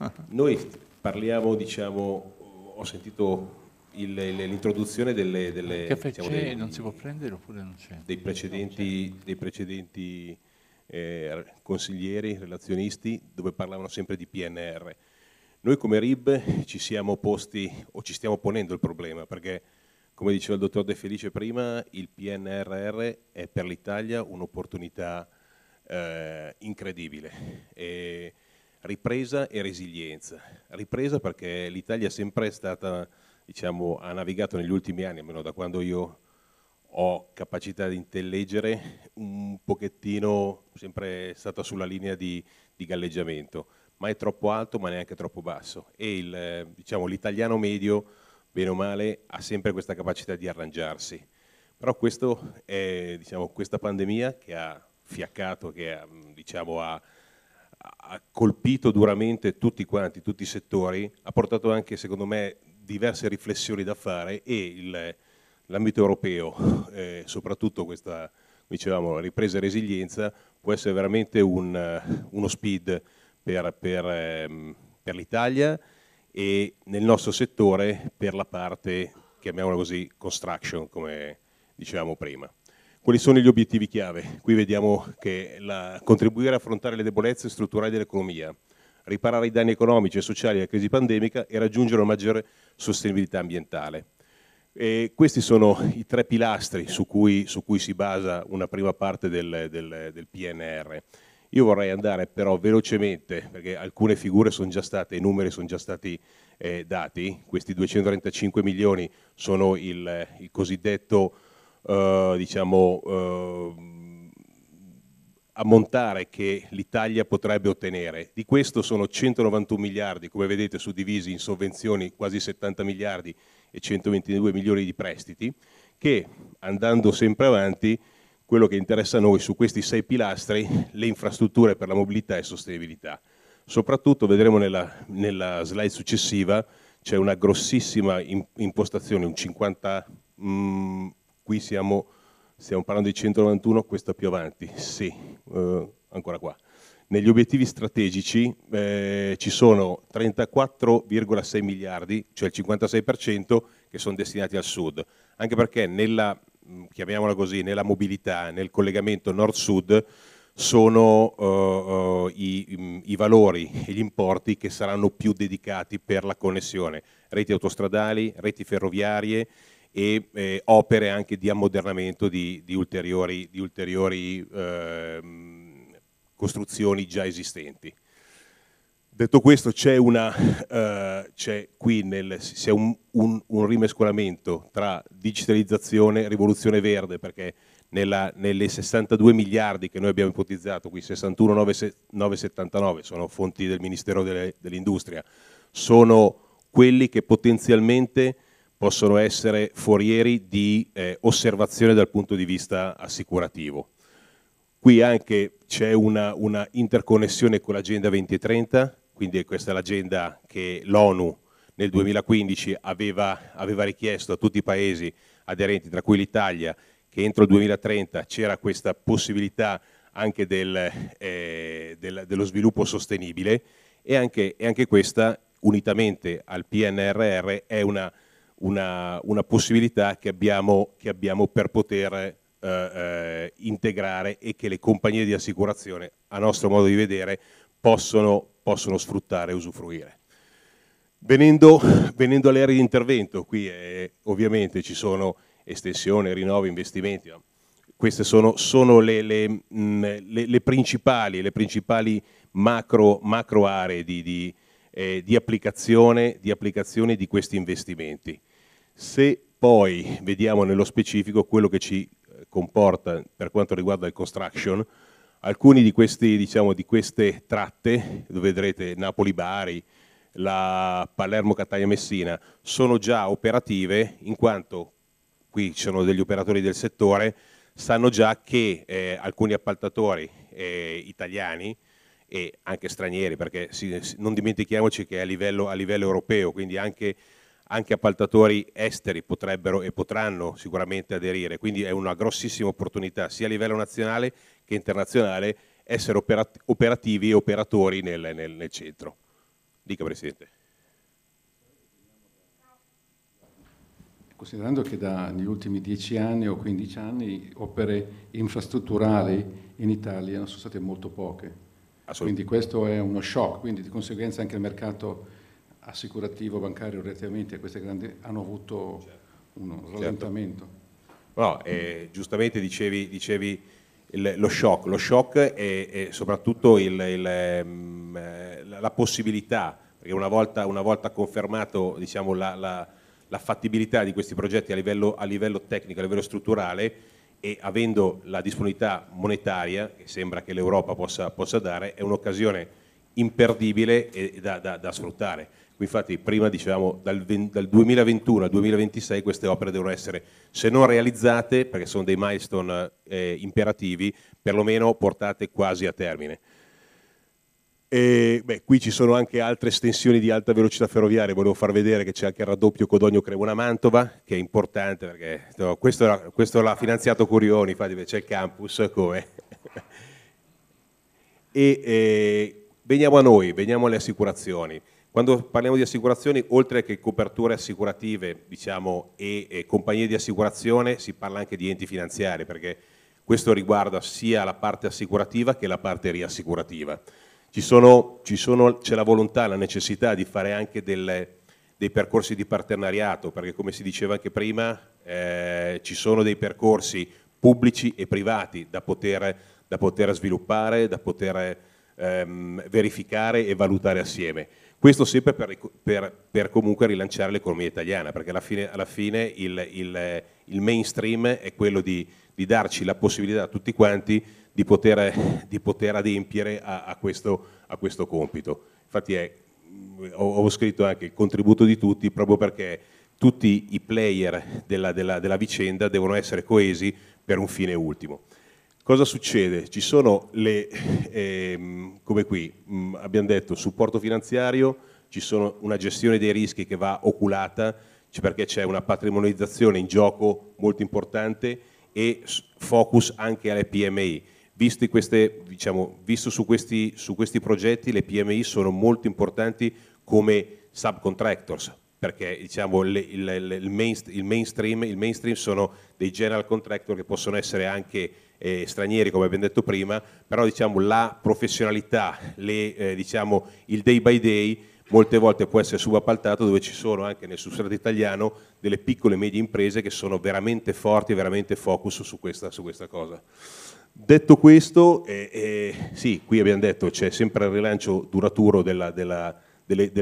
Noi parliamo, diciamo, ho sentito il, l'introduzione delle, delle diciamo, dei, non si può prendere oppure non c'è? Dei precedenti, c'è. Dei precedenti eh, consiglieri, relazionisti, dove parlavano sempre di PNR. Noi come RIB ci siamo posti o ci stiamo ponendo il problema perché come diceva il dottor De Felice prima, il PNRR è per l'Italia un'opportunità eh, incredibile. E ripresa e resilienza. Ripresa perché l'Italia è sempre stata, diciamo, ha navigato negli ultimi anni, almeno da quando io ho capacità di intelleggere, un pochettino sempre stata sulla linea di, di galleggiamento, ma è troppo alto ma neanche troppo basso. E il, diciamo, l'italiano medio, bene o male, ha sempre questa capacità di arrangiarsi. Però è, diciamo, questa pandemia che ha fiaccato, che ha, diciamo, ha ha colpito duramente tutti quanti, tutti i settori, ha portato anche secondo me diverse riflessioni da fare e l'ambito europeo, eh, soprattutto questa dicevamo, ripresa e resilienza, può essere veramente un, uno speed per, per, ehm, per l'Italia e nel nostro settore per la parte, chiamiamola così, construction, come dicevamo prima. Quali sono gli obiettivi chiave? Qui vediamo che la, contribuire a affrontare le debolezze strutturali dell'economia, riparare i danni economici e sociali della crisi pandemica e raggiungere una maggiore sostenibilità ambientale. E questi sono i tre pilastri su cui, su cui si basa una prima parte del, del, del PNR. Io vorrei andare però velocemente, perché alcune figure sono già state, i numeri sono già stati eh, dati, questi 235 milioni sono il, il cosiddetto eh, diciamo, eh, ammontare che l'Italia potrebbe ottenere. Di questo sono 191 miliardi, come vedete suddivisi in sovvenzioni quasi 70 miliardi e 122 milioni di prestiti, che andando sempre avanti, quello che interessa a noi su questi sei pilastri, le infrastrutture per la mobilità e sostenibilità. Soprattutto vedremo nella, nella slide successiva c'è una grossissima impostazione, un 50, mm, qui siamo, stiamo parlando di 191, questa più avanti, sì, eh, ancora qua. Negli obiettivi strategici eh, ci sono 34,6 miliardi, cioè il 56%, che sono destinati al sud, anche perché nella, mm, chiamiamola così, nella mobilità, nel collegamento nord-sud, sono eh, eh i, mm, i, valori e gli importi che saranno più dedicati per la connessione, reti autostradali, reti ferroviarie e eh, opere anche di ammodernamento di, di ulteriori, di ulteriori ehm, costruzioni già esistenti. Detto questo, c'è eh, qui nel, un, un, un, rimescolamento tra digitalizzazione e rivoluzione verde, perché nella, nelle 62 miliardi che noi abbiamo ipotizzato, qui 61,979 sono fonti del Ministero dell'Industria, dell sono quelli che potenzialmente possono essere forieri di eh, osservazione dal punto di vista assicurativo. Qui anche c'è una, una, interconnessione con l'agenda 2030, quindi questa è l'agenda che l'ONU nel 2015 aveva, aveva richiesto a tutti i paesi aderenti, tra cui l'Italia, che entro il 2030 c'era questa possibilità anche del, eh, del, dello sviluppo sostenibile e anche, e anche questa, unitamente al PNRR, è una una, una possibilità che abbiamo, che abbiamo, per poter eh, eh, integrare e che le compagnie di assicurazione, a nostro modo di vedere, possono, possono sfruttare e usufruire. Venendo, venendo alle aree di intervento, qui è, eh, ovviamente ci sono estensione, rinnovi, investimenti, queste sono, sono le, le, mh, le, le, principali, le principali macro, macro aree di, di, eh, di, applicazione, di, applicazione, di questi investimenti. Se poi vediamo nello specifico quello che ci eh, comporta per quanto riguarda il construction, alcune di, diciamo, di, queste tratte, dove vedrete Napoli-Bari, la Palermo-Catania-Messina, sono già operative in quanto qui ci sono degli operatori del settore, sanno già che eh, alcuni appaltatori eh, italiani e anche stranieri, perché si, non dimentichiamoci che è a livello, a livello europeo, quindi anche, anche, appaltatori esteri potrebbero e potranno sicuramente aderire, quindi è una grossissima opportunità sia a livello nazionale che internazionale essere operat operativi e operatori nel, nel, nel centro. Dica Presidente. considerando che dagli ultimi 10 anni o 15 anni opere infrastrutturali in Italia sono state molto poche, quindi questo è uno shock, quindi di conseguenza anche il mercato assicurativo, bancario, relativamente a queste grandi hanno avuto certo. un certo. rallentamento. Certo. No, eh, giustamente dicevi, dicevi il, lo shock, lo shock e soprattutto il, il, mm, eh, la possibilità, perché una volta, una volta confermato diciamo, la, la, la, fattibilità di questi progetti a livello, a livello tecnico, a livello strutturale, e avendo la disponibilità monetaria che sembra che l'Europa possa, possa, dare è un'occasione imperdibile e da, da, da sfruttare. Infatti prima dicevamo dal, dal 2021 al 2026 queste opere devono essere, se non realizzate, perché sono dei milestone eh, imperativi, perlomeno portate quasi a termine. E beh, qui ci sono anche altre estensioni di alta velocità ferroviaria, volevo far vedere che c'è anche il raddoppio Codogno-Cremona-Mantova, che è importante perché no, questo, era, questo, l'ha finanziato Curioni, infatti c'è il campus, come? e eh, veniamo a noi, veniamo alle assicurazioni. Quando parliamo di assicurazioni, oltre che coperture assicurative diciamo, e, e compagnie di assicurazione, si parla anche di enti finanziari, perché questo riguarda sia la parte assicurativa che la parte riassicurativa. Ci sono, ci sono, c'è la volontà, la necessità di fare anche delle, dei percorsi di partenariato, perché come si diceva anche prima, eh, ci sono dei percorsi pubblici e privati da poter, da poter sviluppare, da poter ehm, verificare e valutare assieme. Questo sempre per, per, per comunque rilanciare l'economia italiana, perché alla fine, alla fine il, il, il, mainstream è quello di, di, darci la possibilità a tutti quanti di poter, di poter adempiere a, a, questo, a, questo, compito. Infatti è, ho, ho, scritto anche il contributo di tutti proprio perché tutti i player della, della, della vicenda devono essere coesi per un fine ultimo. Cosa succede? Ci sono le, ehm, come qui mh, mm, abbiamo detto, supporto finanziario, ci sono una gestione dei rischi che va oculata perché c'è una patrimonializzazione in gioco molto importante e focus anche alle PMI. Queste, diciamo, visto su questi, su questi progetti le PMI sono molto importanti come subcontractors, perché diciamo, le, il, il, mainstream, il, mainstream, il, mainstream, sono dei general contractor che possono essere anche eh, stranieri come abbiamo detto prima, però diciamo, la professionalità, le, eh, diciamo, il day by day molte volte può essere subappaltato dove ci sono anche nel substrato italiano delle piccole e medie imprese che sono veramente forti e veramente focus su questa, su questa cosa. Detto questo, eh, eh sì, qui abbiamo detto c'è sempre il rilancio duraturo dell'economia, dell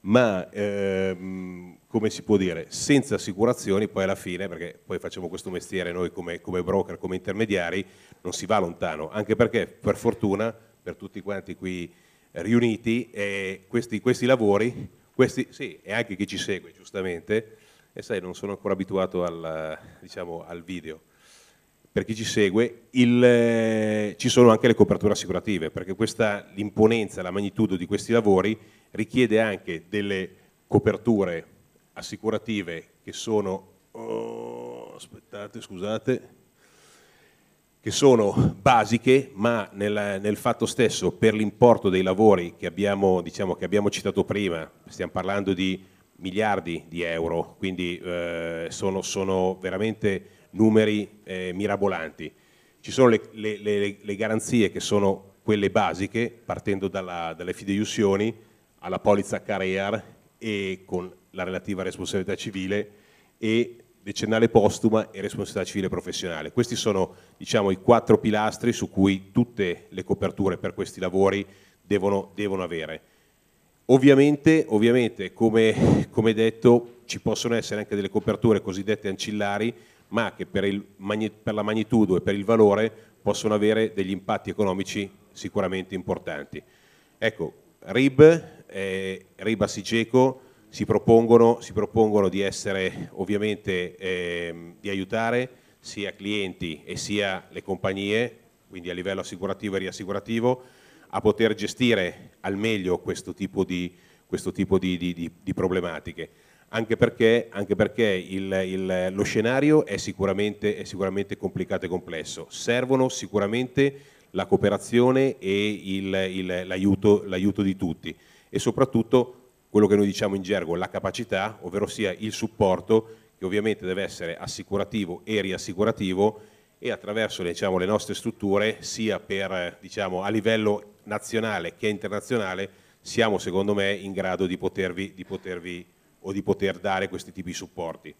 ma ehm, come si può dire, senza assicurazioni poi alla fine, perché poi facciamo questo mestiere noi come, come, broker, come intermediari, non si va lontano, anche perché per fortuna per tutti quanti qui riuniti eh, questi, questi, lavori, questi, sì, e anche chi ci segue giustamente, e sai non sono ancora abituato al, diciamo, al video, per chi ci segue, il, eh, ci sono anche le coperture assicurative, perché questa l'imponenza, la magnitudo di questi lavori richiede anche delle coperture assicurative che sono, oh, aspettate, scusate, che sono basiche, ma nel, nel fatto stesso per l'importo dei lavori che abbiamo, diciamo, che abbiamo, citato prima, stiamo parlando di miliardi di euro, quindi eh, sono, sono, veramente numeri eh, mirabolanti. Ci sono le, le, le, le, garanzie che sono quelle basiche, partendo dalla, dalle fideiussioni, alla polizza Carear e con la relativa responsabilità civile e decennale postuma e responsabilità civile professionale. Questi sono diciamo, i quattro pilastri su cui tutte le coperture per questi lavori devono, devono avere. Ovviamente, ovviamente come, come, detto, ci possono essere anche delle coperture cosiddette ancillari, ma che per, il, per la magnitudo e per il valore possono avere degli impatti economici sicuramente importanti. Ecco, RIB e eh, RIB Assigeco si propongono, si propongono di essere ovviamente eh, di aiutare sia clienti e sia le compagnie, quindi a livello assicurativo e riassicurativo, a poter gestire al meglio questo tipo di, questo tipo di, di, di problematiche. Anche perché, anche perché il, il, lo scenario è sicuramente, è sicuramente complicato e complesso. Servono sicuramente la cooperazione e l'aiuto di tutti e soprattutto quello che noi diciamo in gergo la capacità, ovvero sia il supporto che ovviamente deve essere assicurativo e riassicurativo e attraverso diciamo, le nostre strutture sia per, diciamo, a livello nazionale che internazionale siamo secondo me in grado di potervi, di potervi o di poter dare questi tipi di supporti.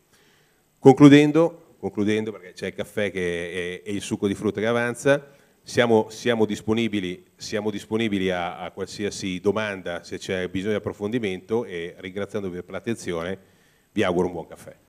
Concludendo, concludendo perché c'è il caffè che, e, e il succo di frutta che avanza, siamo, siamo, disponibili, siamo disponibili a, a, qualsiasi domanda se c'è bisogno di approfondimento e ringraziandovi per l'attenzione vi auguro un buon caffè.